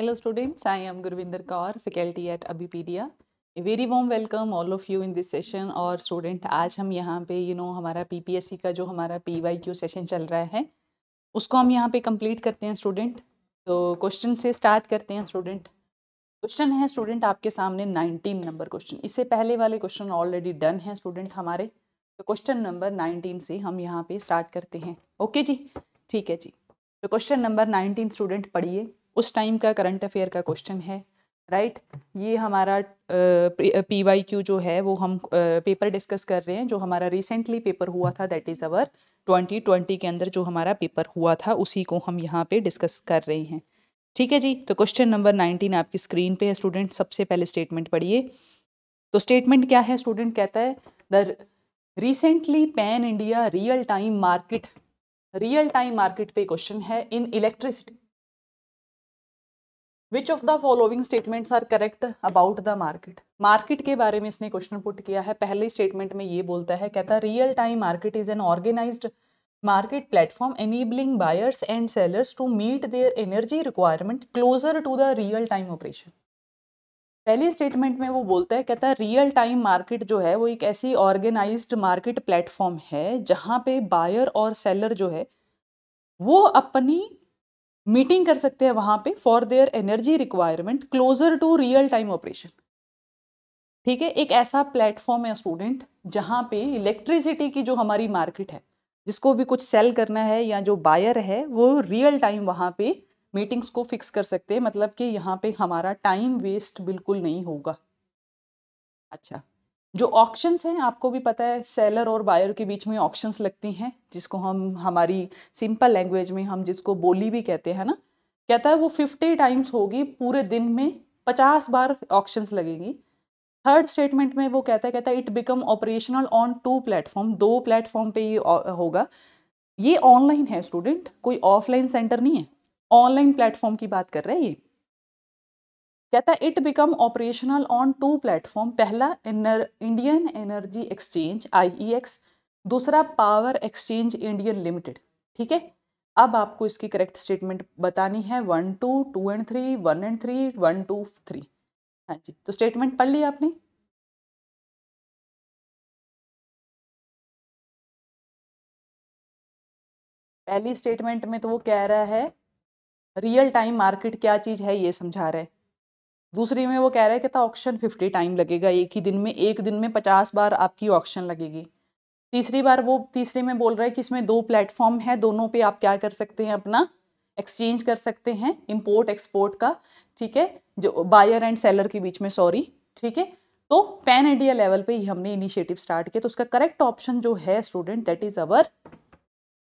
Hello students, I am Gurvinder Kaur, faculty at Abipedia. A very warm welcome all of you in this session और student आज हम यहाँ पे you know हमारा PPSC का जो हमारा PYQ सेशन चल रहा है उसको हम यहाँ पे कंप्लीट करते हैं स्टूडेंट तो क्वेश्चन से स्टार्ट करते हैं स्टूडेंट क्वेश्चन है स्टूडेंट आपके सामने नाइनटीन नंबर क्वेश्चन इससे पहले वाले क्वेश्चन ऑलरेडी डन है स्टूडेंट हमारे तो क्वेश्चन नंबर नाइनटीन से हम यहाँ पे स्टार्ट करते हैं ओके जी ठीक है जी तो क्वेश्चन नंबर नाइनटीन स्टूडेंट पढ़िए उस टाइम का करंट अफेयर का क्वेश्चन है राइट right? ये हमारा पी वाई क्यू जो है वो हम पेपर डिस्कस कर रहे हैं जो हमारा रिसेंटली पेपर हुआ था that is our twenty twenty के अंदर जो हमारा पेपर हुआ था उसी को हम यहाँ पे डिस्कस कर रहे हैं ठीक है जी तो क्वेश्चन नंबर नाइनटीन आपकी स्क्रीन पे है स्टूडेंट सबसे पहले स्टेटमेंट पढ़िए तो स्टेटमेंट क्या है स्टूडेंट कहता है the recently pan India real time market real time market पे क्वेश्चन है in electricity which of the following statements are correct about the market market के बारे में इसने क्वेश्चन पुट किया है पहले स्टेटमेंट में ये बोलता है कहता है real time market is an organized market platform enabling buyers and sellers to meet their energy requirement closer to the real time operation पहले स्टेटमेंट में वो बोलता है कहता है रियल टाइम मार्केट जो है वो एक ऐसी ऑर्गेनाइज मार्केट प्लेटफॉर्म है जहाँ पे बायर और सेलर जो है वो अपनी मीटिंग कर सकते हैं वहाँ पे for their energy requirement closer to real time operation ठीक है एक ऐसा प्लेटफॉर्म है स्टूडेंट जहाँ पे इलेक्ट्रिसिटी की जो हमारी मार्केट है जिसको भी कुछ सेल करना है या जो बायर है वो रियल टाइम वहाँ पे मीटिंग्स को फिक्स कर सकते हैं मतलब कि यहाँ पे हमारा टाइम वेस्ट बिल्कुल नहीं होगा अच्छा जो ऑक्शंस हैं आपको भी पता है सेलर और बायर के बीच में ऑक्शंस लगती हैं जिसको हम हमारी सिंपल लैंग्वेज में हम जिसको बोली भी कहते हैं ना कहता है वो फिफ्टी टाइम्स होगी पूरे दिन में पचास बार ऑक्शंस लगेंगी थर्ड स्टेटमेंट में वो कहता है कहता है it become operational on two platform दो प्लेटफॉर्म पे ये होगा ये ऑनलाइन है स्टूडेंट कोई ऑफलाइन सेंटर नहीं है ऑनलाइन प्लेटफॉर्म की बात कर रहे हैं ये कहता है it become operational on two platform पहला inner Indian energy exchange IEX दूसरा पावर एक्सचेंज इंडियन लिमिटेड ठीक है अब आपको इसकी करेक्ट स्टेटमेंट बतानी है one two two and three one and three one two three हाँ जी तो स्टेटमेंट पढ़ ली आपने पहली स्टेटमेंट में तो वो कह रहा है रियल टाइम मार्केट क्या चीज़ है ये समझा रहा है दूसरी में वो कह रहे हैं कि था ऑक्शन फिफ्टी टाइम लगेगा एक ही दिन में एक दिन में पचास बार आपकी ऑक्शन लगेगी तीसरी बार वो तीसरे में बोल रहा है कि इसमें दो प्लेटफॉर्म है दोनों पे आप क्या कर सकते हैं अपना एक्सचेंज कर सकते हैं इम्पोर्ट एक्सपोर्ट का ठीक है जो बायर एंड सेलर के बीच में सॉरी ठीक है तो पैन इंडिया लेवल पे ही हमने इनिशिएटिव स्टार्ट किया तो उसका करेक्ट ऑप्शन जो है student that is our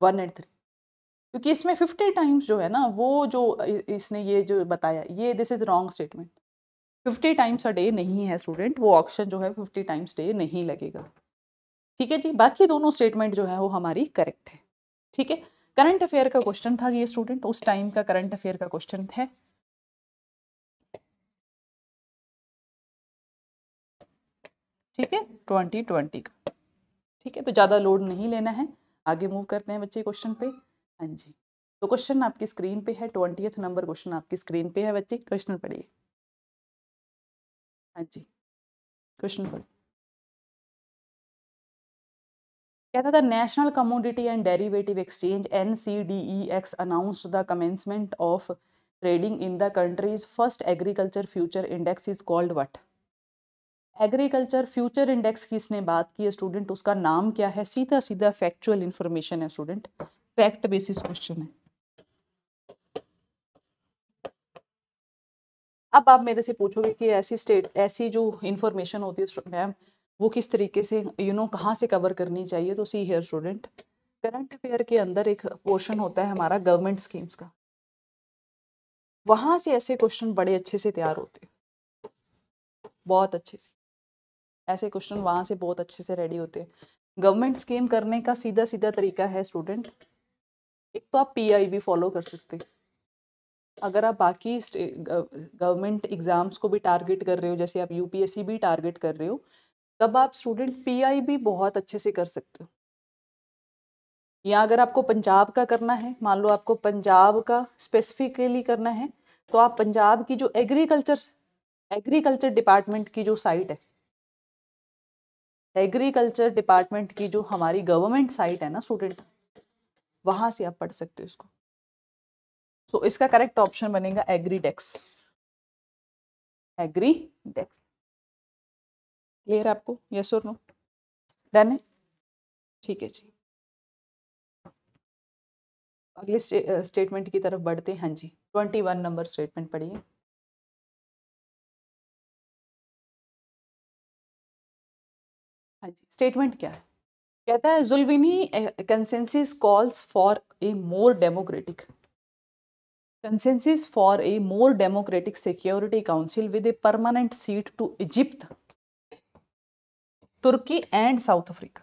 one and three क्योंकि इसमें फिफ्टी टाइम्स जो है ना वो जो इसने ये जो बताया ये this is wrong statement fifty times a day नहीं है स्टूडेंट वो ऑप्शन जो है फिफ्टी टाइम्स डे नहीं लगेगा ठीक है जी बाकी दोनों स्टेटमेंट जो है वो हमारी करेक्ट है ठीक है करंट अफेयर का क्वेश्चन था ये स्टूडेंट उस टाइम का करंट अफेयर का क्वेश्चन है ठीक है ट्वेंटी ट्वेंटी का ठीक है तो ज़्यादा लोड नहीं लेना है आगे मूव करते हैं बच्चे क्वेश्चन पे हाँ जी तो क्वेश्चन आपकी स्क्रीन पे है ट्वेंटी नंबर क्वेश्चन आपकी स्क्रीन पे है बच्चे क्वेश्चन पढ़िए हाँ जी क्वेश्चन पढ़ कहता था national commodity and derivative exchange N C D E X announce the commencement of trading in the countries first agriculture future index is called what agriculture future index की इसने बात की है स्टूडेंट उसका नाम क्या है सीधा सीधा फैक्चुअल इन्फॉर्मेशन है स्टूडेंट फैक्ट बेसिस क्वेश्चन है अब आप मेरे से पूछोगे कि ऐसी स्टेट ऐसी जो इन्फॉर्मेशन होती है मैम वो किस तरीके से यू you नो know, कहाँ से कवर करनी चाहिए तो see here student current affair के अंदर एक पोर्शन होता है हमारा गवर्नमेंट स्कीम्स का वहाँ से ऐसे क्वेश्चन बड़े अच्छे से तैयार होते बहुत अच्छे से ऐसे क्वेश्चन वहाँ से बहुत अच्छे से रेडी होते हैं गवर्नमेंट स्कीम करने का सीधा सीधा तरीका है स्टूडेंट एक तो आप पी फॉलो कर सकते हैं अगर आप बाकी गवर्नमेंट एग्ज़ाम्स को भी टारगेट कर रहे हो जैसे आप यूपीएससी भी टारगेट कर रहे हो तब आप स्टूडेंट पीआई भी बहुत अच्छे से कर सकते हो या अगर आपको पंजाब का करना है मान लो आपको पंजाब का स्पेसिफिकली करना है तो आप पंजाब की जो एग्रीकल्चर एग्रीकल्चर डिपार्टमेंट की जो साइट है एग्रीकल्चर डिपार्टमेंट की जो हमारी गवर्नमेंट साइट है ना स्टूडेंट वहाँ से आप पढ़ सकते हो इसको सो so, इसका करेक्ट ऑप्शन बनेगा एग्रीडेक्स एग्रीडेक्स क्लियर आपको यस और नो डन है ठीक है जी अगले स्टेटमेंट की तरफ बढ़ते हैं हाँ जी ट्वेंटी वन नंबर स्टेटमेंट पढ़िए हाँ जी स्टेटमेंट क्या है कहता है Ezulwini consensus calls for a more democratic consensus for a more democratic security council with a permanent seat to egypt Turkey and South Africa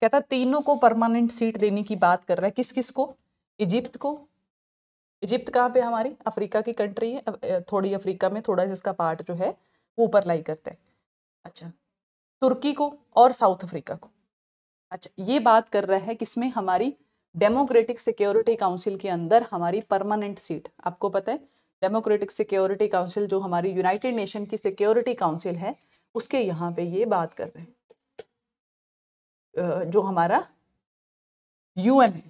कहता तीनों को परमानेंट सीट देने की बात कर रहा है किस किस को इजिप्त को इजिप्त कहाँ पे हमारी अफ्रीका की कंट्री है थोड़ी अफ्रीका में थोड़ा इसका पार्ट जो है वो ऊपर लाई करता है अच्छा तुर्की को और साउथ अफ्रीका को अच्छा ये बात कर रहा है किसमें हमारी डेमोक्रेटिक सिक्योरिटी काउंसिल के अंदर हमारी परमानेंट सीट आपको पता है डेमोक्रेटिक सिक्योरिटी काउंसिल जो हमारी यूनाइटेड नेशन की सिक्योरिटी काउंसिल है उसके यहाँ पे ये बात कर रहे हैं जो हमारा यूएन है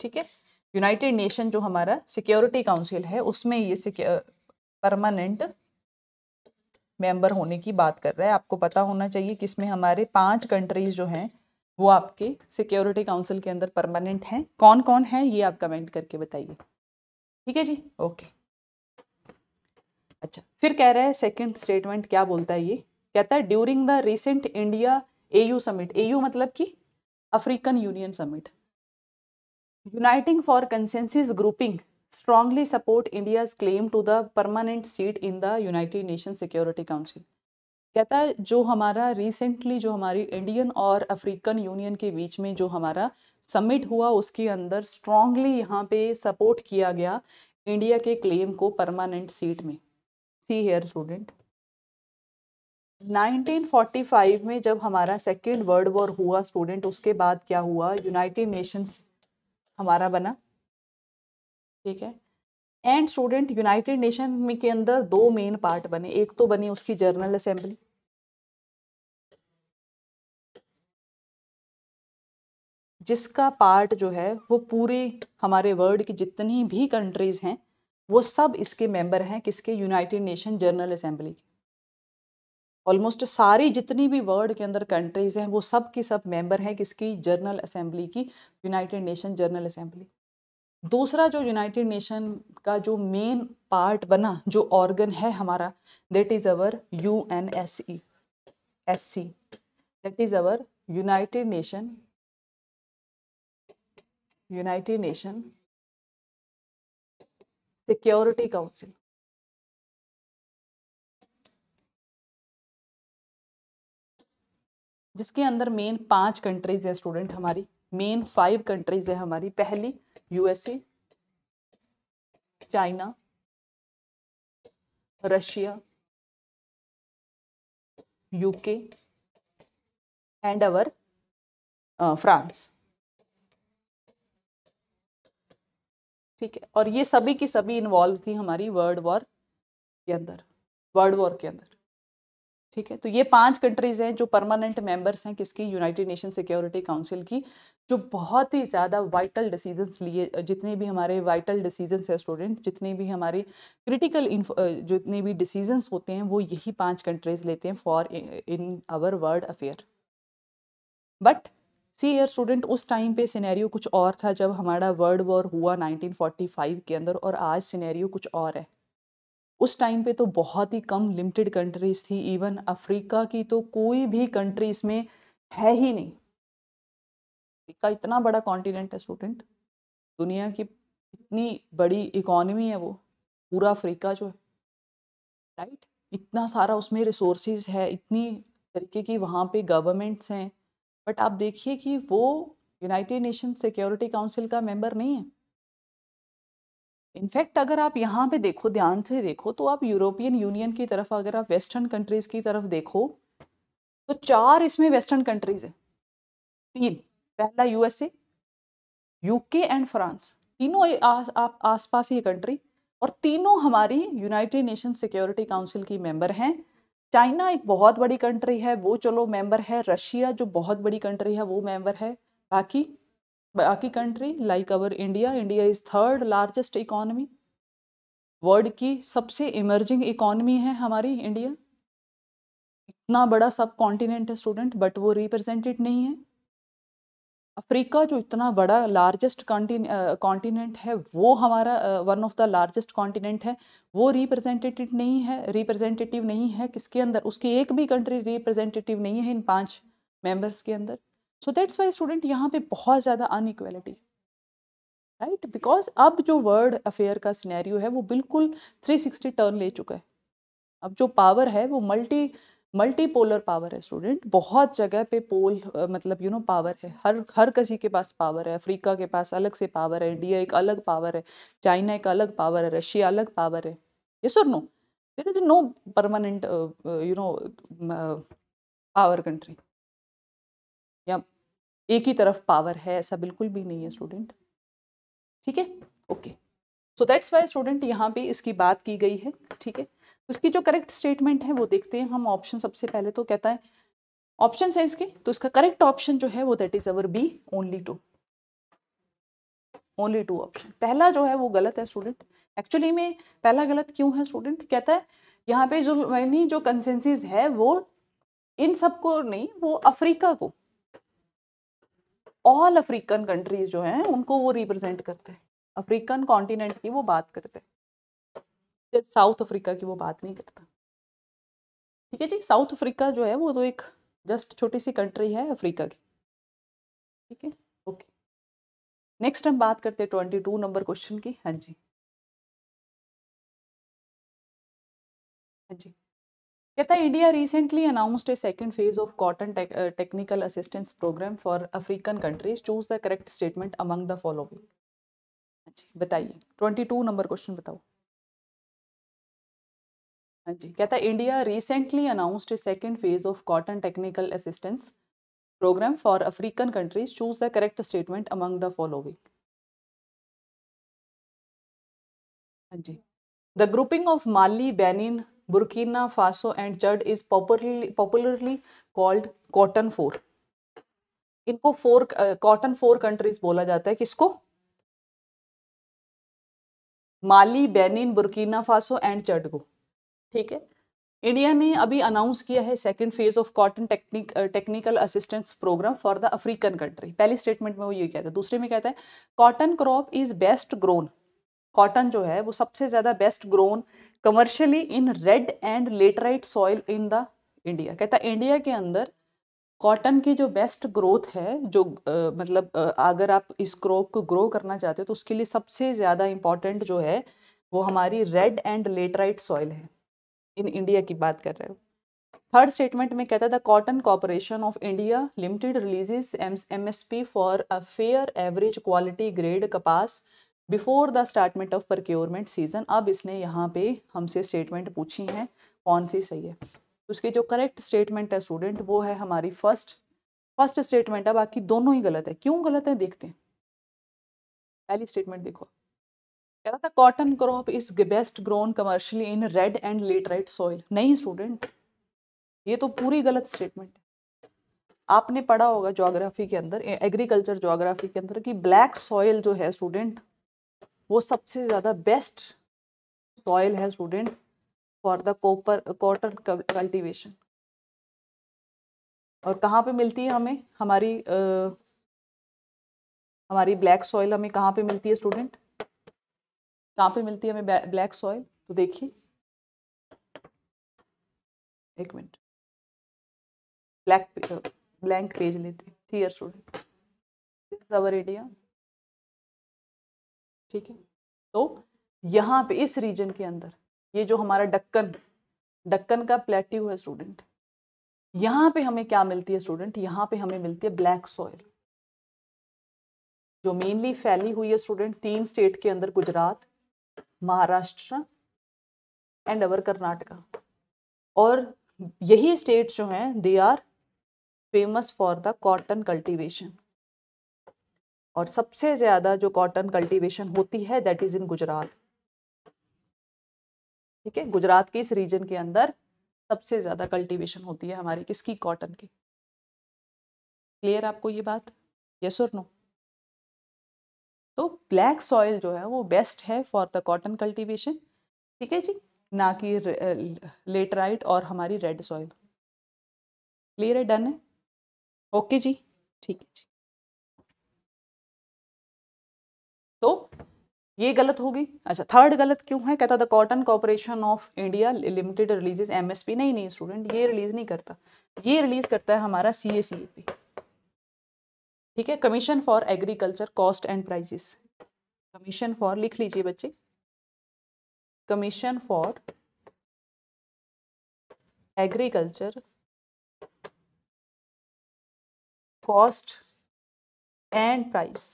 ठीक है यूनाइटेड नेशन जो हमारा सिक्योरिटी काउंसिल है उसमें ये परमानेंट मेंबर होने की बात कर रहा है आपको पता होना चाहिए कि इसमें हमारे पांच कंट्रीज जो हैं वो आपके सिक्योरिटी काउंसिल के अंदर परमानेंट हैं कौन कौन है ये आप कमेंट करके बताइए ठीक है जी ओके अच्छा फिर कह रहा है सेकंड स्टेटमेंट क्या बोलता है ये कहता है during the recent India AU summit AU मतलब कि African Union summit uniting for consensus grouping strongly support India claim to the permanent seat in the United Nation security council कहता है जो हमारा रिसेंटली जो हमारी इंडियन और अफ्रीकन यूनियन के बीच में जो हमारा समिट हुआ उसके अंदर स्ट्रांगली यहाँ पे सपोर्ट किया गया इंडिया के क्लेम को परमानेंट सीट में सी हेयर स्टूडेंट 1945 में जब हमारा सेकेंड वर्ल्ड वॉर हुआ स्टूडेंट उसके बाद क्या हुआ यूनाइटेड नेशंस हमारा बना ठीक है एंड स्टूडेंट यूनाइटेड नेशन में के अंदर दो मेन पार्ट बने एक तो बनी उसकी जर्नल असेंबली जिसका पार्ट जो है वो पूरी हमारे वर्ल्ड की जितनी भी कंट्रीज़ हैं वो सब इसके मेंबर हैं किसके यूनाइटेड नेशन जनरल असेंबली के ऑलमोस्ट सारी जितनी भी वर्ल्ड के अंदर कंट्रीज़ हैं वो सब की सब मेंबर हैं किसकी जनरल असेंबली की यूनाइटेड नेशन जनरल असेंबली दूसरा जो यूनाइटेड नेशन का जो मेन पार्ट बना जो ऑर्गन है हमारा that is our U N S E S C that is our United Nation United Nation security council जिसके अंदर मेन पांच कंट्रीज है स्टूडेंट हमारी मेन फाइव कंट्रीज है हमारी पहली USA China Russia UK and our France ठीक है और ये सभी की सभी इन्वॉल्व थी हमारी वर्ल्ड वॉर के अंदर वर्ल्ड वॉर के अंदर ठीक है तो ये पांच कंट्रीज हैं जो परमानेंट मेंबर्स हैं किसकी यूनाइटेड नेशन सिक्योरिटी काउंसिल की जो बहुत ही ज़्यादा वाइटल डिसीजंस लिए जितने भी हमारे वाइटल डिसीजंस हैं स्टूडेंट जितने भी हमारे क्रिटिकल जितने भी डिसीजंस होते हैं वो यही पांच कंट्रीज लेते हैं for in our world affair but see here student उस टाइम पे सिनेरियो कुछ और था जब हमारा वर्ल्ड वॉर हुआ 1945 के अंदर और आज सिनेरियो कुछ और है उस टाइम पे तो बहुत ही कम लिमिटेड कंट्रीज थी इवन अफ्रीका की तो कोई भी कंट्री इसमें है ही नहीं अफ्रीका इतना बड़ा कॉन्टिनेंट है स्टूडेंट दुनिया की इतनी बड़ी इकोनमी है वो पूरा अफ्रीका जो है राइट इतना सारा उसमें रिसोर्सिस है इतनी तरीके की वहाँ पे गवर्नमेंट्स हैं बट आप देखिए कि वो यूनाइटेड नेशन सिक्योरिटी काउंसिल का मेंबर नहीं है इनफैक्ट अगर आप यहाँ पे देखो ध्यान से देखो तो आप यूरोपियन यूनियन की तरफ अगर आप वेस्टर्न कंट्रीज़ की तरफ देखो तो चार इसमें वेस्टर्न कंट्रीज़ हैं तीन पहला यूएसए यूके एंड फ्रांस तीनों आप पास ये कंट्री और तीनों हमारी यूनाइटेड नेशन सिक्योरिटी काउंसिल की मेंबर हैं चाइना एक बहुत बड़ी कंट्री है वो चलो मेंबर है रशिया जो बहुत बड़ी कंट्री है वो मेंबर है बाकी बाकी country like our India India is third largest economy world की सबसे इमर्जिंग इकॉनमी है हमारी इंडिया इतना बड़ा सब कॉन्टिनेंट है स्टूडेंट बट वो रिप्रेजेंटेड नहीं है अफ्रीका जो इतना बड़ा लार्जेस्ट कॉन्टिनेंट है वो हमारा one of the largest continent है वो रिप्रेजेंटेटिव नहीं है रिप्रेजेंटेटिव नहीं है किसके अंदर उसकी एक भी कंट्री रिप्रेजेंटेटिव नहीं है इन पांच मेंबर्स के अंदर सो दैट्स वाई स्टूडेंट यहाँ पे बहुत ज़्यादा अनइक्वेलिटी राइट बिकॉज अब जो वर्ल्ड अफेयर का सिनेरियो है वो बिल्कुल 360 टर्न ले चुका है अब जो पावर है वो मल्टी मल्टीपोलर पावर है स्टूडेंट बहुत जगह पे पोल मतलब यू नो पावर है हर हर किसी के पास पावर है अफ्रीका के पास अलग से पावर है इंडिया एक अलग पावर है चाइना एक अलग पावर है रशिया अलग पावर है ये sure no there is no permanent you know power country या एक ही तरफ पावर है ऐसा बिल्कुल भी नहीं है स्टूडेंट ठीक है okay so that's why student यहाँ पे इसकी बात की गई है ठीक है उसकी जो करेक्ट स्टेटमेंट है वो देखते हैं हम ऑप्शन सबसे पहले तो कहता है ऑप्शन है इसके तो इसका करेक्ट ऑप्शन जो है वो that is our B only two only two option पहला जो है वो गलत है स्टूडेंट एक्चुअली में पहला गलत क्यों है स्टूडेंट कहता है यहाँ पे जो यानी जो कंसेंसीज है वो इन सबको नहीं वो अफ्रीका को ऑल अफ्रीकन कंट्रीज जो हैं उनको वो रिप्रेजेंट करते हैं अफ्रीकन कॉन्टिनेंट की वो बात करते हैं सिर्फ साउथ अफ्रीका की वो बात नहीं करता ठीक है जी साउथ अफ्रीका जो है वो तो एक जस्ट छोटी सी कंट्री है अफ्रीका की ठीक है ओके नेक्स्ट हम बात करते हैं ट्वेंटी टू नंबर क्वेश्चन की हाँ जी हाँ जी Kepta India recently announced a second phase of cotton te uh, technical assistance program for African countries. Choose the correct statement among the following. बताइए 22 नंबर क्वेश्चन बताओ हाँ जी कहता है India recently announced second phase of cotton technical assistance program for African countries choose the correct statement among the following हाँ जी the grouping of Mali Benin Burkina Faso and Chad is popularly popularly called cotton four इनको four cotton four countries बोला जाता है किसको Mali Benin Burkina Faso and Chad को ठीक है इंडिया ने अभी अनाउंस किया है second phase of cotton technique technical assistance program for the African country पहली स्टेटमेंट में वो ये कहता है दूसरे में कहता है cotton crop is best grown cotton जो है वो सबसे ज़्यादा best grown commercially in red and laterite soil in the India कहता इंडिया के अंदर कॉटन की जो बेस्ट ग्रोथ है जो आ, मतलब आ, अगर आप इस क्रॉप को ग्रो करना चाहते हो तो उसके लिए सबसे ज़्यादा इम्पॉर्टेंट जो है वो हमारी रेड एंड लेटराइट सॉइल है इन इंडिया की बात कर रहे हो थर्ड स्टेटमेंट में कहता था cotton corporation of India limited releases M S P for a fair average quality grade kapas before the startment of procurement season अब इसने यहाँ पे हमसे स्टेटमेंट पूछी है कौन सी सही है उसके जो करेक्ट स्टेटमेंट है स्टूडेंट वो है हमारी फर्स्ट फर्स्ट स्टेटमेंट है बाकी दोनों ही गलत है क्यों गलत है देखते हैं पहली स्टेटमेंट देखो कहता था cotton crop is best grown commercially in red and laterite soil नहीं स्टूडेंट ये तो पूरी गलत स्टेटमेंट है आपने पढ़ा होगा ज्योग्राफी के अंदर एग्रीकल्चर ज्योग्राफी के अंदर कि ब्लैक सॉइल जो है स्टूडेंट वो सबसे ज़्यादा बेस्ट सॉइल है student for the copper cotton cultivation और कहाँ पे मिलती है हमें हमारी आ, हमारी ब्लैक सॉइल हमें कहाँ पे मिलती है स्टूडेंट कहाँ पे मिलती है हमें ब्लैक सॉइल तो देखिए एक मिनट ब्लैक ब्लैंक पेज लेते हैं स्टूडेंट इज अवर इंडिया ठीक है तो यहाँ पे इस रीजन के अंदर ये जो हमारा डक्कन डक्कन का प्लेट्यू है स्टूडेंट यहाँ पे हमें क्या मिलती है स्टूडेंट यहाँ पे हमें मिलती है ब्लैक सॉइल जो मेनली फैली हुई है स्टूडेंट तीन स्टेट के अंदर गुजरात महाराष्ट्र एंड अवर कर्नाटका और यही स्टेट्स जो हैं they are famous for the cotton cultivation और सबसे ज़्यादा जो कॉटन कल्टीवेशन होती है दैट इज़ इन गुजरात ठीक है गुजरात के इस रीजन के अंदर सबसे ज़्यादा कल्टीवेशन होती है हमारी किसकी कॉटन की क्लियर आपको ये बात यस और नो तो ब्लैक सॉइल जो है वो बेस्ट है फॉर द कॉटन कल्टीवेशन ठीक है जी ना कि लेटराइट uh, और हमारी रेड सॉइल क्लियर है डन है ओके जी ठीक है जी तो ये गलत होगी अच्छा थर्ड गलत क्यों है कहता the cotton corporation of India limited releases MSP नहीं नहीं स्टूडेंट ये रिलीज नहीं करता ये रिलीज करता है हमारा सी ए सी ए पी ठीक है commission for agriculture cost and prices commission for लिख लीजिए बच्चे commission for agriculture cost and price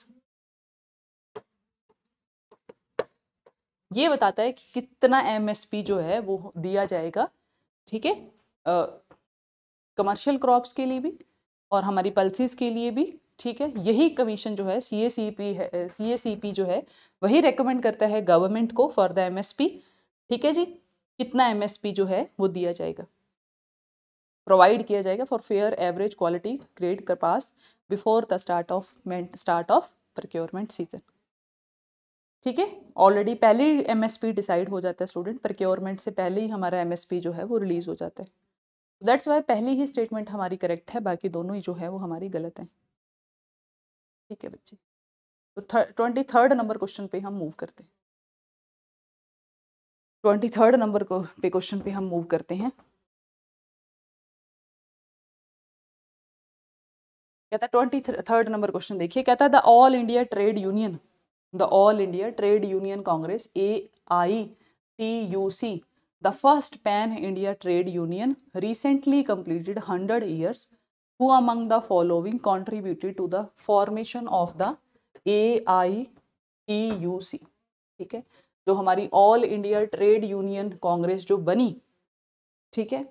ये बताता है कि कितना एमएसपी जो है वो दिया जाएगा ठीक है कमर्शियल क्रॉप्स के लिए भी और हमारी पल्सिस के लिए भी ठीक है यही कमीशन जो है सी ए सी पी है सी ए सी पी जो है वही रेकमेंड करता है गवर्नमेंट को फॉर द एमएसपी ठीक है जी कितना एमएसपी जो है वो दिया जाएगा प्रोवाइड किया जाएगा for fair average quality grade pass before the start of start of procurement season ठीक है ऑलरेडी पहले ही एम डिसाइड हो जाता है स्टूडेंट प्रक्योरमेंट से पहले ही हमारा एम जो है वो रिलीज़ हो जाता है दैट्स वाई पहली ही स्टेटमेंट हमारी करेक्ट है बाकी दोनों ही जो है वो हमारी गलत है ठीक है बच्चे तो ट्वेंटी थर्ड नंबर क्वेश्चन पे हम मूव करते हैं ट्वेंटी थर्ड नंबर को पे क्वेश्चन पे हम मूव करते हैं कहता है ट्वेंटी थर्ड नंबर क्वेश्चन देखिए कहता है the all India trade union the all India trade union congress A I T U C the first pan India trade union recently completed hundred years who among the following contributed to the formation of the A I T U C ठीक है जो हमारी all India trade union congress जो बनी ठीक है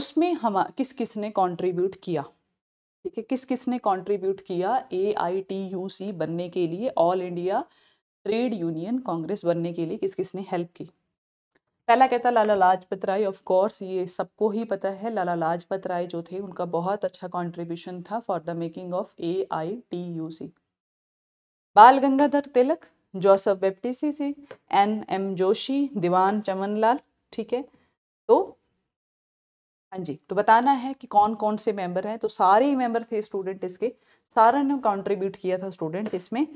उसमें हम किस किस ने कॉन्ट्रीब्यूट किया ठीक है किस किस ने कॉन्ट्रीब्यूट किया ए आई टी यू सी बनने के लिए all India trade union congress बनने के लिए किस किस ने हेल्प की पहला कहता लाला लाजपत राय ऑफ कोर्स ये सबको ही पता है लाला लाजपत राय जो थे उनका बहुत अच्छा कॉन्ट्रीब्यूशन था for the making of A I T U C Bal Gangadhar Tilak Joseph Baptista N M Joshi Diwan Chamanlal ठीक है तो हाँ जी तो बताना है कि कौन कौन से मेंबर हैं तो सारे ही मेंबर थे स्टूडेंट इसके सारा ने कंट्रीब्यूट किया था स्टूडेंट इसमें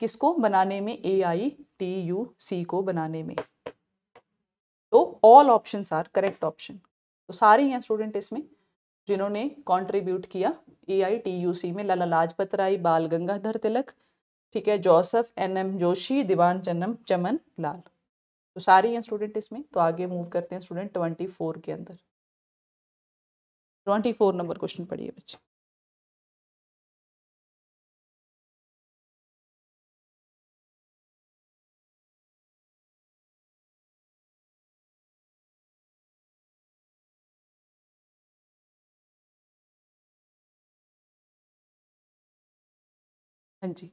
किसको बनाने में ए आई टी यू सी को बनाने में तो all option are correct option तो सारे हैं स्टूडेंट इसमें जिन्होंने कंट्रीब्यूट किया ए आई टी यू सी में लाला लाजपत राय बाल गंगाधर तिलक ठीक है जोसफ एन एम जोशी दीवान चन्नम चमन लाल तो सारे हैं स्टूडेंट इसमें तो आगे मूव करते हैं स्टूडेंट ट्वेंटी फोर के अंदर ट्वेंटी फोर नंबर क्वेश्चन पढ़िए बच्चे हाँ जी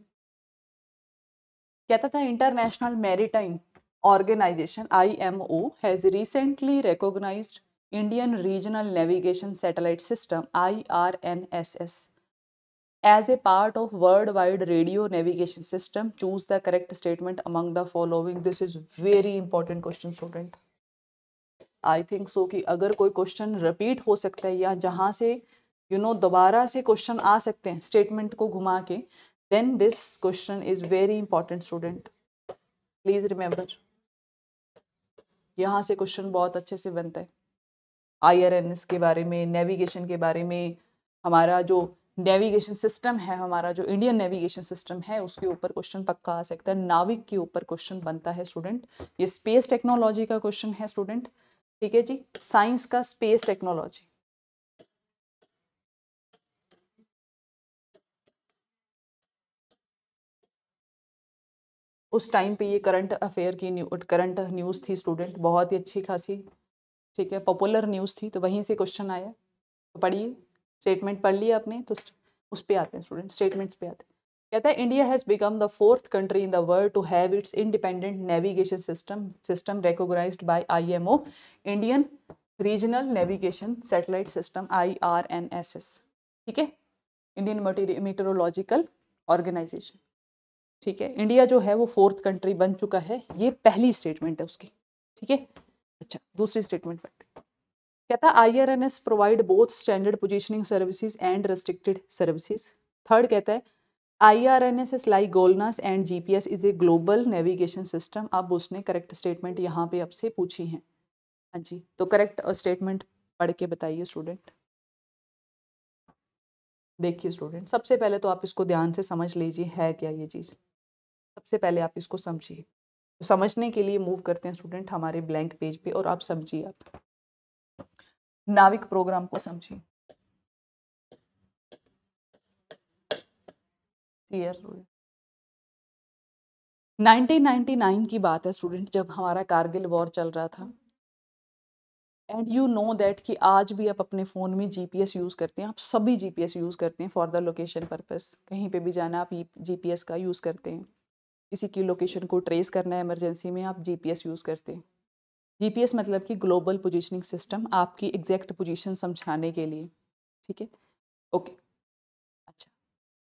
कहता था international maritime organisation I M O has recently recognised Indian regional navigation satellite system I R N S S as a part of world wide radio navigation system choose the correct statement among the following this is very important question student I think so कि अगर कोई question repeat हो सकता है या जहाँ से you know दोबारा से क्वेश्चन आ सकते हैं स्टेटमेंट को घुमा के then this question is very important student please remember यहाँ से क्वेश्चन बहुत अच्छे से बनता है आई के बारे में नेविगेशन के बारे में हमारा जो नेविगेशन सिस्टम है हमारा जो इंडियन नेविगेशन सिस्टम है उसके ऊपर क्वेश्चन पक्का आ सकता है नाविक के ऊपर क्वेश्चन बनता है स्टूडेंट ये स्पेस टेक्नोलॉजी का क्वेश्चन है स्टूडेंट ठीक है जी साइंस का स्पेस टेक्नोलॉजी उस टाइम पे ये करंट अफेयर की न्यू करंट न्यूज़ थी स्टूडेंट बहुत ही अच्छी खासी ठीक है पॉपुलर न्यूज़ थी तो वहीं से क्वेश्चन आया तो पढ़िए स्टेटमेंट पढ़ लिया आपने तो उस पर आते हैं स्टूडेंट स्टेटमेंट्स पे आते हैं कहता है India has become the fourth country in the world to have its independent navigation system system recognise M O Indian regional navigation satellite system S ठीक है इंडियन मेटेरोलॉजिकल ऑर्गेनाइजेशन ठीक है इंडिया जो है वो फोर्थ कंट्री बन चुका है ये पहली स्टेटमेंट है उसकी ठीक है अच्छा दूसरी स्टेटमेंट पढ़ते कहता I R N S provide both standard positioning services and restricted services third कहता है I R N S S like GLONASS and G P S is a global navigation system अब उसने करेक्ट स्टेटमेंट यहाँ पे आपसे पूछी है हाँ जी तो करेक्ट स्टेटमेंट पढ़ के बताइए स्टूडेंट देखिए स्टूडेंट सबसे पहले तो आप इसको ध्यान से समझ लीजिए है क्या ये चीज़ सबसे पहले आप इसको समझिए तो समझने के लिए मूव करते हैं स्टूडेंट हमारे ब्लैंक पेज पे और आप समझिए आप नाविक प्रोग्राम को समझिए ईयर 1999 की बात है स्टूडेंट जब हमारा कारगिल वॉर चल रहा था एंड यू नो दैट कि आज भी आप अपने फ़ोन में जीपीएस यूज़ करते हैं आप सभी जीपीएस यूज़ करते हैं फॉर द लोकेशन पर्पस कहीं पे भी जाना आप जीपीएस e का यूज़ करते हैं किसी की लोकेशन को ट्रेस करना है इमरजेंसी में आप जीपीएस यूज़ करते हैं जीपीएस मतलब कि ग्लोबल पोजीशनिंग सिस्टम आपकी एग्जैक्ट पोजीशन समझाने के लिए ठीक है ओके अच्छा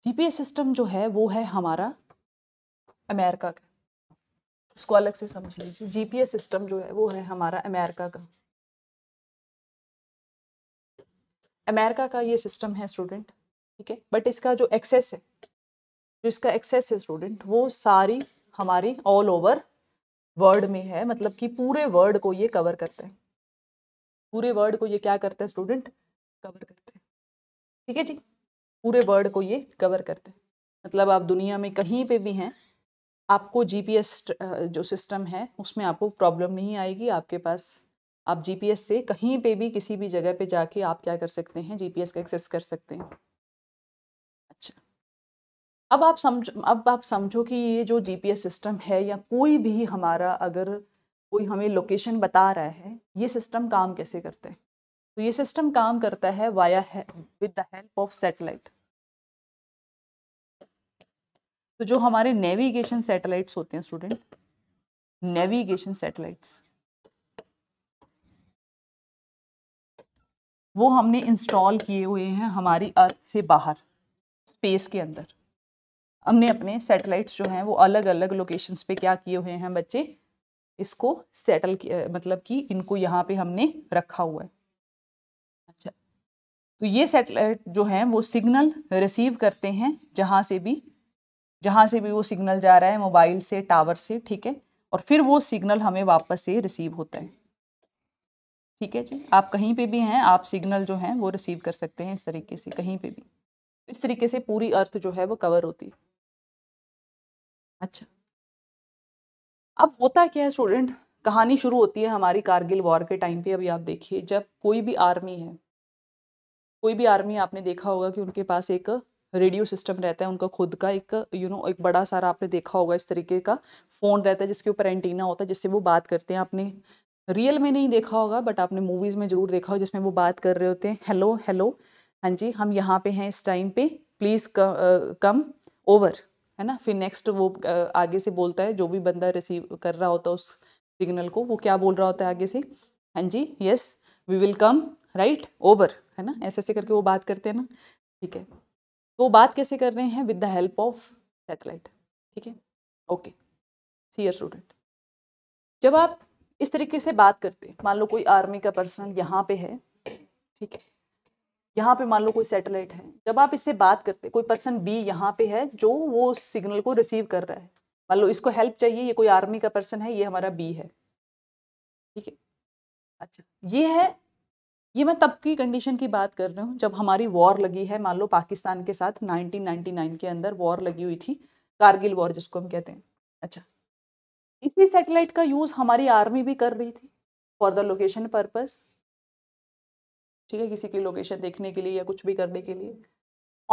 जीपीएस सिस्टम जो है वो है हमारा अमेरिका का उसको अलग से समझ लीजिए जीपीएस सिस्टम जो है वो है हमारा अमेरिका का अमेरिका का ये सिस्टम है स्टूडेंट ठीक है बट इसका जो एक्सेस है जो इसका एक्सेस है स्टूडेंट वो सारी हमारी ऑल ओवर वर्ल्ड में है मतलब कि पूरे वर्ल्ड को ये कवर करते हैं पूरे वर्ल्ड को ये क्या करते हैं स्टूडेंट कवर करते हैं ठीक है जी पूरे वर्ल्ड को ये कवर करते हैं मतलब आप दुनिया में कहीं पे भी हैं आपको जीपीएस जो सिस्टम है उसमें आपको प्रॉब्लम नहीं आएगी आपके पास आप जीपीएस से कहीं पे भी किसी भी जगह पे जाके आप क्या कर सकते हैं जीपीएस का एक्सेस कर सकते हैं अब आप समझो अब आप समझो कि ये जो जीपीएस सिस्टम है या कोई भी हमारा अगर कोई हमें लोकेशन बता रहा है ये सिस्टम काम कैसे करते हैं तो ये सिस्टम काम करता है वाया है with the help of satellite तो जो हमारे नेविगेशन सैटेलाइट्स होते हैं स्टूडेंट नेविगेशन सैटेलाइट्स वो हमने इंस्टॉल किए हुए हैं हमारी अर्थ से बाहर स्पेस के अंदर हमने अपने सैटेलाइट्स जो हैं वो अलग अलग लोकेशंस पे क्या किए हुए हैं बच्चे इसको सेटल मतलब कि इनको यहाँ पे हमने रखा हुआ है अच्छा तो ये सैटेलाइट जो हैं वो सिग्नल रिसीव करते हैं जहाँ से भी जहाँ से भी वो सिग्नल जा रहा है मोबाइल से टावर से ठीक है और फिर वो सिग्नल हमें वापस से रिसीव होता है ठीक है जी आप कहीं पे भी हैं आप सिग्नल जो हैं वो रिसीव कर सकते हैं इस तरीके से कहीं पे भी इस तरीके से पूरी अर्थ जो है वो कवर होती है अच्छा अब होता क्या है स्टूडेंट कहानी शुरू होती है हमारी कारगिल वॉर के टाइम पे अभी आप देखिए जब कोई भी आर्मी है कोई भी आर्मी आपने देखा होगा कि उनके पास एक रेडियो सिस्टम रहता है उनका खुद का एक यू you नो know, एक बड़ा सारा आपने देखा होगा इस तरीके का फ़ोन रहता है जिसके ऊपर एंटीना होता है जिससे वो बात करते हैं आपने रियल में नहीं देखा होगा बट आपने मूवीज़ में ज़रूर देखा होगा जिसमें वो बात कर रहे होते हैं हेलो हेलो हाँ जी हम यहाँ पे हैं इस टाइम पे प्लीज़ कम ओवर है ना फिर नेक्स्ट वो आगे से बोलता है जो भी बंदा रिसीव कर रहा होता है उस सिग्नल को वो क्या बोल रहा होता है आगे से हाँ जी yes we will come right over है ना ऐसे ऐसे करके वो बात करते हैं ना ठीक है तो बात कैसे कर रहे हैं with the help of satellite ठीक है ओके सीयर स्टूडेंट जब आप इस तरीके से बात करते मान लो कोई आर्मी का पर्सन यहाँ पे है ठीक है यहाँ पे मान लो कोई सैटेलाइट है जब आप इससे बात करते कोई पर्सन बी यहाँ पे है जो वो सिग्नल को रिसीव कर रहा है मान लो इसको हेल्प चाहिए ये कोई आर्मी का पर्सन है ये हमारा बी है ठीक है अच्छा ये है ये मैं तब की कंडीशन की बात कर रही हूँ जब हमारी वॉर लगी है मान लो पाकिस्तान के साथ 1999 के अंदर वॉर लगी हुई थी कारगिल वॉर जिसको हम कहते हैं अच्छा इसी सैटेलाइट का यूज़ हमारी आर्मी भी कर रही थी फॉर द लोकेशन पर्पज़ ठीक है किसी की लोकेशन देखने के लिए या कुछ भी करने के लिए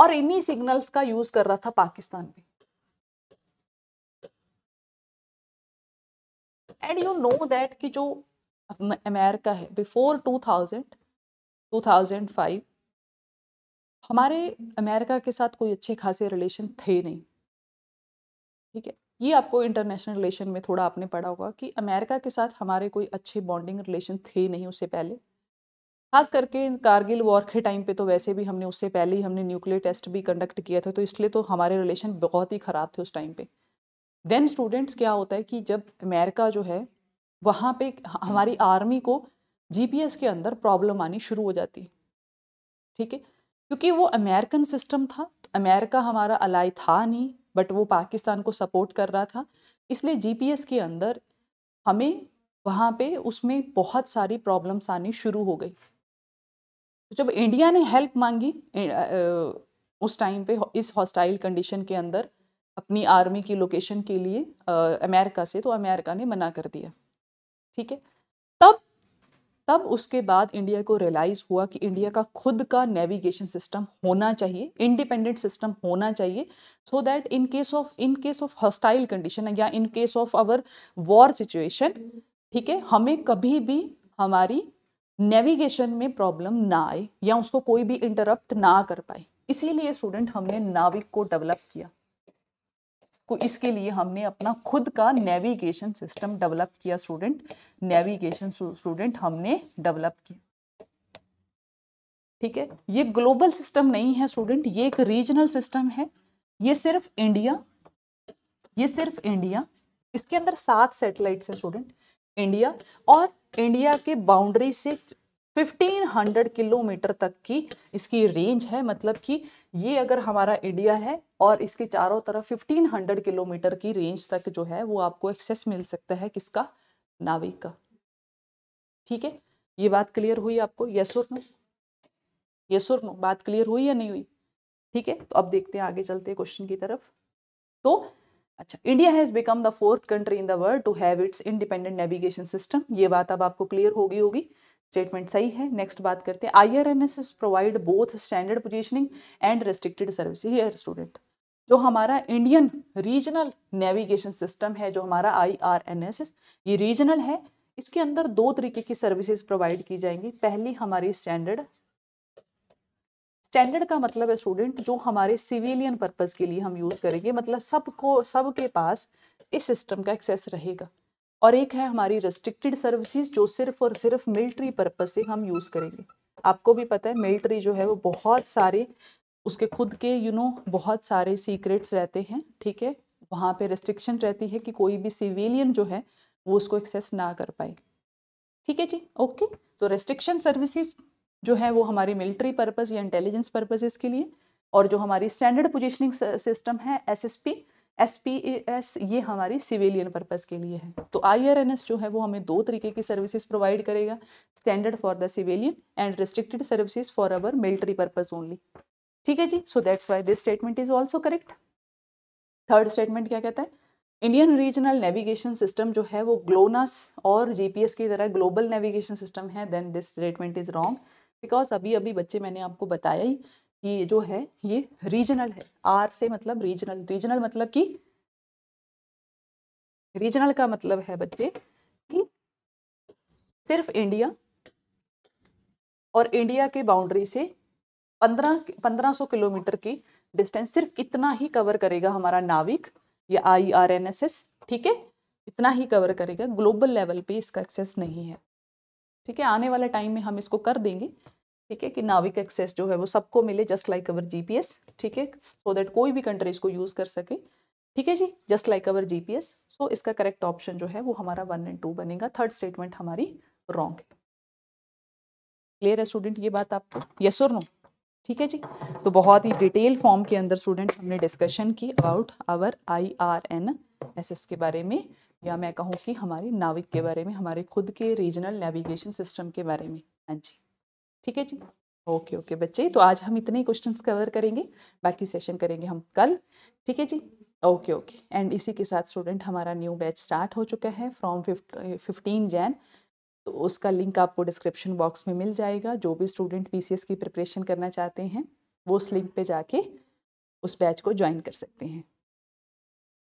और इन्हीं सिग्नल्स का यूज कर रहा था पाकिस्तान भी एंड यू नो दैट कि जो अमेरिका है बिफोर 2000 2005 हमारे अमेरिका के साथ कोई अच्छे खासे रिलेशन थे नहीं ठीक है ये आपको इंटरनेशनल रिलेशन में थोड़ा आपने पढ़ा होगा कि अमेरिका के साथ हमारे कोई अच्छे बॉन्डिंग रिलेशन थे नहीं उससे पहले खास करके कारगिल वॉर के टाइम पे तो वैसे भी हमने उससे पहले ही हमने न्यूक्लियर टेस्ट भी कंडक्ट किया था तो इसलिए तो हमारे रिलेशन बहुत ही ख़राब थे उस टाइम पे देन स्टूडेंट्स क्या होता है कि जब अमेरिका जो है वहाँ पे हमारी आर्मी को जीपीएस के अंदर प्रॉब्लम आनी शुरू हो जाती है ठीक है क्योंकि वो अमेरिकन सिस्टम था अमेरिका हमारा अलाई था नहीं बट वो पाकिस्तान को सपोर्ट कर रहा था इसलिए जी के अंदर हमें वहाँ पे उसमें बहुत सारी प्रॉब्लम्स आनी शुरू हो गई तो जब इंडिया ने हेल्प मांगी उस टाइम पे इस हॉस्टाइल कंडीशन के अंदर अपनी आर्मी की लोकेशन के लिए अमेरिका से तो अमेरिका ने मना कर दिया ठीक है तब तब उसके बाद इंडिया को रियलाइज़ हुआ कि इंडिया का खुद का नेविगेशन सिस्टम होना चाहिए इंडिपेंडेंट सिस्टम होना चाहिए so that in case of in case of hostile condition या in case of our war situation ठीक है हमें कभी भी हमारी नेविगेशन में प्रॉब्लम ना आए या उसको कोई भी इंटरप्ट ना कर पाए इसीलिए स्टूडेंट हमने नाविक को डेवलप किया को इसके लिए हमने अपना खुद का नेविगेशन सिस्टम डेवलप किया स्टूडेंट नेविगेशन स्टूडेंट हमने डेवलप किया ठीक है ये ग्लोबल सिस्टम नहीं है स्टूडेंट ये एक रीजनल सिस्टम है ये सिर्फ इंडिया ये सिर्फ इंडिया इसके अंदर सात सेटेलाइट्स है स्टूडेंट इंडिया और इंडिया के बाउंड्री से 1500 किलोमीटर तक की इसकी रेंज है मतलब कि ये अगर हमारा इंडिया है और इसके चारों तरफ 1500 किलोमीटर की रेंज तक जो है वो आपको एक्सेस मिल सकता है किसका नाविक का ठीक है ये बात क्लियर हुई आपको यसुर और नो यस नो बात क्लियर हुई या नहीं हुई ठीक है तो अब देखते हैं आगे चलते हैं क्वेश्चन की तरफ तो अच्छा India has become the fourth country in the world to have its independent navigation system ये बात अब आपको क्लियर होगी होगी स्टेटमेंट सही है नेक्स्ट बात करते हैं I R N S is provide both standard positioning and restricted service here student जो हमारा इंडियन रीजनल नेविगेशन सिस्टम है जो हमारा I R N S S ये रीजनल है इसके अंदर दो तरीके की सर्विसेज प्रोवाइड की जाएंगी पहली हमारी स्टैंडर्ड स्टैंडर्ड का मतलब है स्टूडेंट जो हमारे सिविलियन पर्पज़ के लिए हम यूज़ करेंगे मतलब सबको सबके पास इस सिस्टम का एक्सेस रहेगा और एक है हमारी रेस्ट्रिक्टेड सर्विसेज जो सिर्फ और सिर्फ मिलिट्री पर्पज़ से हम यूज़ करेंगे आपको भी पता है मिलिट्री जो है वो बहुत सारे उसके खुद के यू you नो know, बहुत सारे सीक्रेट्स रहते हैं ठीक है वहाँ पे रेस्ट्रिक्शन रहती है कि कोई भी सिविलियन जो है वो उसको एक्सेस ना कर पाए ठीक है जी ओके तो रेस्ट्रिक्शन सर्विसेज जो है वो हमारी मिलिट्री पर्पज़ या इंटेलिजेंस पर्पजेज के लिए और जो हमारी स्टैंडर्ड पोजिशनिंग सिस्टम है S S P P S S ये हमारी सिविलियन पर्पज़ के लिए है तो आई आर एन एस जो है वो हमें दो तरीके की सर्विसेज प्रोवाइड करेगा standard for the civilian and restricted services for our military purpose only ठीक है जी so that's why this statement is also correct third statement क्या कहता है इंडियन रीजनल नेविगेशन सिस्टम जो है वो ग्लोनास और जीपीएस की तरह ग्लोबल नेविगेशन सिस्टम है then this statement is wrong because अभी अभी बच्चे मैंने आपको बताया ही कि ये जो है ये रीजनल है आर से मतलब रीजनल रीजनल मतलब कि रीजनल का मतलब है बच्चे कि सिर्फ इंडिया और इंडिया के बाउंड्री से पंद्रह पंद्रह सौ किलोमीटर की डिस्टेंस सिर्फ इतना ही कवर करेगा हमारा नाविक या I R N S S ठीक है इतना ही कवर करेगा ग्लोबल लेवल पे इसका एक्सेस नहीं है ठीक है आने वाला टाइम में हम इसको कर देंगे ठीक है कि नाविक एक्सेस जो है वो सबको मिले जस्ट लाइक अवर जीपीएस ठीक है सो दैट कोई भी कंट्री इसको यूज़ कर सके ठीक है जी just like our GPS so इसका करेक्ट ऑप्शन जो है वो हमारा वन एंड टू बनेगा थर्ड स्टेटमेंट हमारी रॉन्ग है क्लियर है स्टूडेंट ये बात आप यस और नो ठीक है जी तो बहुत ही डिटेल फॉर्म के अंदर स्टूडेंट हमने डिस्कशन की about our I R N S S के बारे में या मैं कहूँ कि हमारे नाविक के बारे में हमारे खुद के रीजनल नेविगेशन सिस्टम के बारे में हाँ जी ठीक है जी ओके ओके बच्चे तो आज हम इतने क्वेश्चन कवर करेंगे बाकी सेशन करेंगे हम कल ठीक है जी ओके ओके एंड इसी के साथ स्टूडेंट हमारा न्यू बैच स्टार्ट हो चुका है फ्रॉम फिफ्टीन जैन तो उसका लिंक आपको डिस्क्रिप्शन बॉक्स में मिल जाएगा जो भी स्टूडेंट पी की प्रिपरेशन करना चाहते हैं वो उस लिंक पे जाके उस बैच को ज्वाइन कर सकते हैं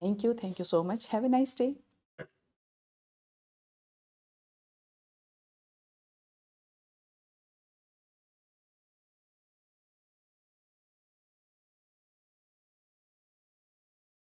Thank you. Thank you so much. Have a nice day.